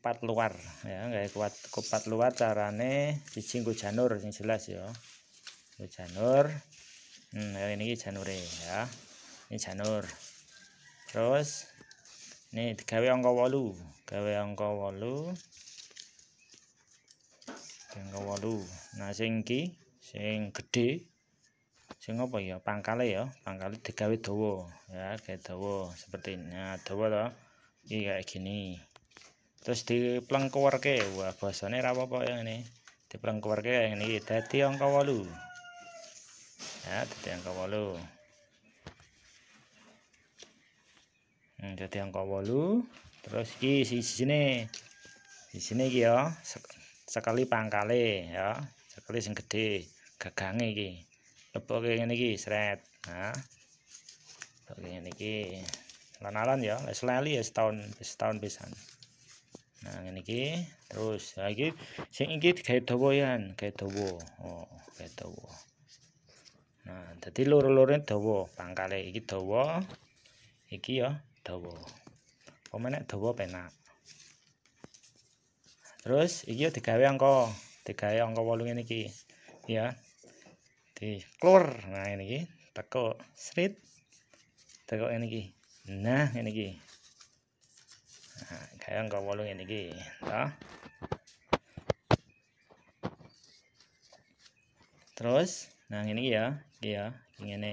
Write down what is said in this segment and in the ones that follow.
kupat luar ya nggak kuat kupat luar carane cicing nggo janur yang jelas ya nggo janur hmm ini janure ya ini janur terus ini gawe angka walu gawe angka walu angka walu nah sing iki sing gede sing apa ya pangkale ya pangkale digawe dawa ya kayak dawa seperti nah dawa to iya kayak gini terus diplengkuwerke wah basane ra apa-apa yang ini di pelang keluarga yang ini dadi angka 8 ya dadi angka 8 hmm, dadi angka 8 terus iki sini, sini iki ya sekali pangkale ya sekali sing gede gagange iki lebokke ngene iki sret nah lebokke ngene iki lanalan ya wis ya setahun setahun pisan nah ini ki terus lagi iki sing iki tobo dawa yan tobo oh kayak tobo. nah dadi lor lorone tobo, pangkale iki tobo, iki ya tobo. apa tobo penak terus iki yo ya angko di digawe angko 8 ini ki ya di keluar nah ini ki teko street teko ini ki nah ini ki nah, ಹೆಂಗೆ ಒಳಗೇನಿಗೆ terus nah ini ya ki ya ini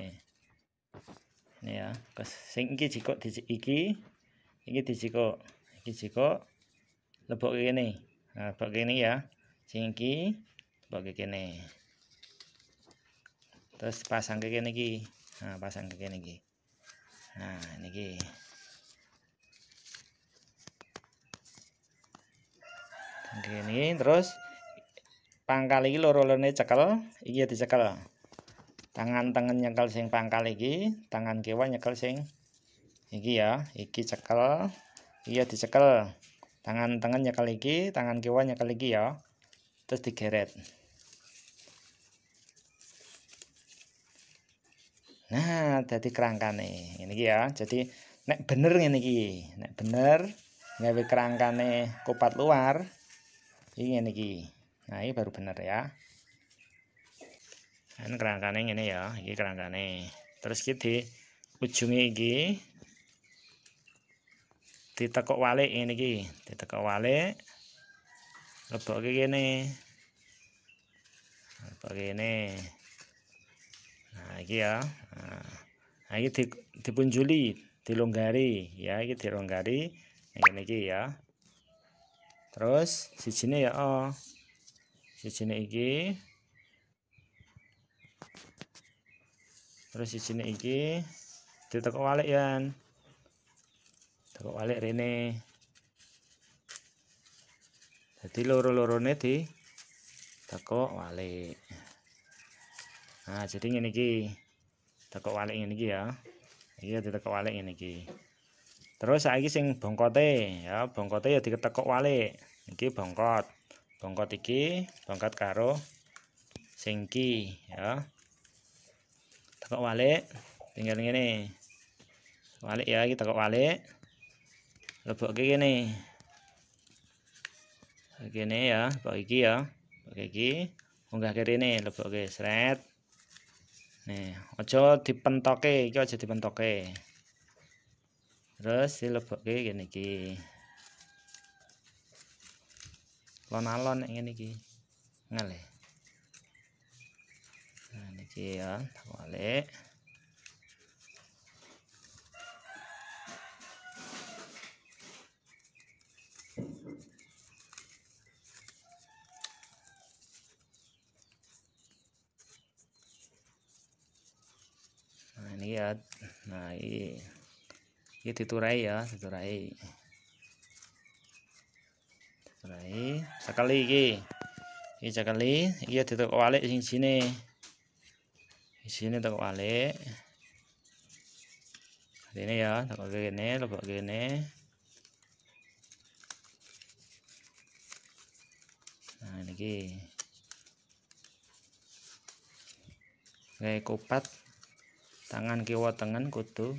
ini ya sing iki jikok di iki di dijikok ini ciko, lebok ke nah lebok kene ya sing lebok ke terus pasang ke ki, iki nah pasang ke ki, iki nah niki gini terus pangkal ini loro lorone cekel iki ya dicekel tangan-tangan nyekel sing pangkal iki tangan kewan nyekel sing iki ya iki cekel iya dicekel tangan-tangan nyekel iki tangan kewan nyekel iki ya terus digeret nah jadi kerangka nih ini ya jadi nek bener ini nek bener kerangka kerangkane kupat luar Iya, ini ini Nah, ini baru benar ya. ini kerangkane ini ya, ini kerangkane. Terus kita di ujunge ini ditekuk walik ngene iki, ditekuk walik. gini, kene. Lebokke gini Nah, ini ya. Nah, nah iki dipunjuli, dilonggari ya, di dilonggari. ini iki ya terus si sijine ya oh si sijine iki terus si sijine iki ditekuk walik ya tekuk walik rene jadi loro-lorone di tekuk walik nah jadi ini iki tekuk walik ini iki ya iya ditekuk walik ini iki Terus saiki sing bongkote ya, bongkote ya diketekok wale Iki bongkot. Bongkot iki bongkot karo singki ya. Tekok wale tinggal ngene. Wale ya, iki tekok walik. Lebokke gini gini ya, pak iki ya. Lebok iki munggah kene lebokke sret. Nih, aja dipentoke, iki aja dipentoke terus ke ngene ki lon-alon yang nah, ini ki ngale nah ki ya balik Nah, ini ya. Nah, ini Iki diturai ya, diturai. Diturai ya, sekali iki. Iki sekali, iki ditekok walik sing sini. Di sini tekok walik. Ini ya, tekok gini, lebok gini. Nah, ini iki. Kayak kupat tangan kiwa tangan kutu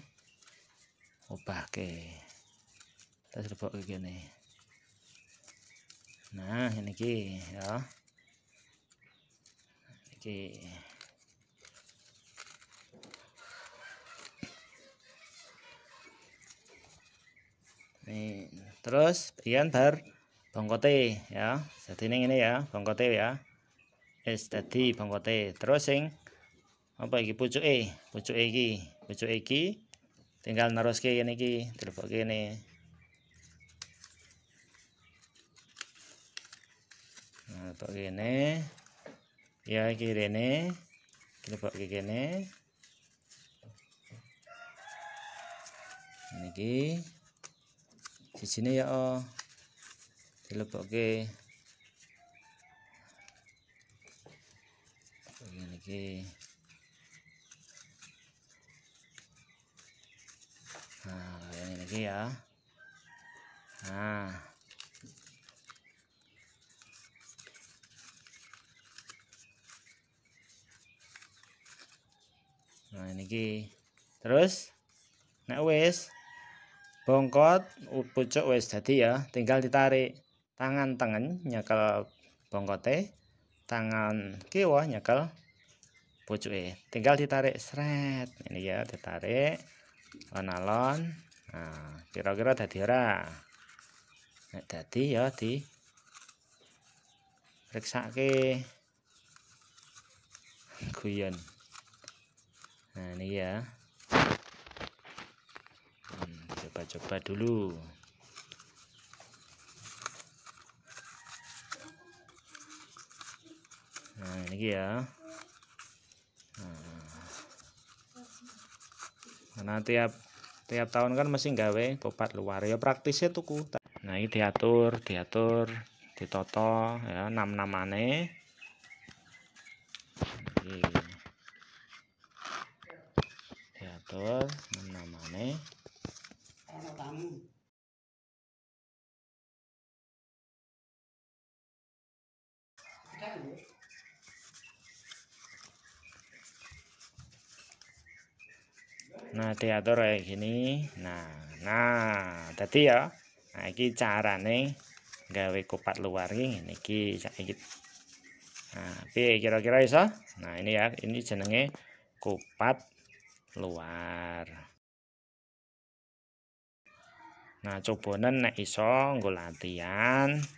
ngubahke terus ke gini nah ini ki ya ki. Nih, terus pian bar bongkote ya. Jadi ini ini ya, bongkote ya. Es tadi bongkote. Terus sing apa pucuk e ki, iki, e iki tinggal naruske ini ki telepon gini nah gini, ini ya kiri ini kita gini ini ki di sini ya oh dilepok gini. ini lagi ya nah nah lagi terus nek wis bongkot pucuk wis jadi ya tinggal ditarik tangan tengen nyekel bongkote tangan kiwa nyekel eh, tinggal ditarik seret ini ya ditarik lon-lon Nah, kira-kira tadi ora? Nek dadi ya di riksake guyon. Nah, ini ya. Hmm, coba-coba hmm, dulu. Nah, ini ya. Nah, tiap tiap tahun kan mesti gawe popat luar ya praktisnya tuku nah ini diatur diatur ditoto ya enam namane ini. diatur enam namane nah diatur kayak gini nah nah tadi ya nah ini cara nih gawe kupat luar ini ini saiki nah kira-kira iso nah ini ya ini jenenge kupat luar nah coba nek iso Gue latihan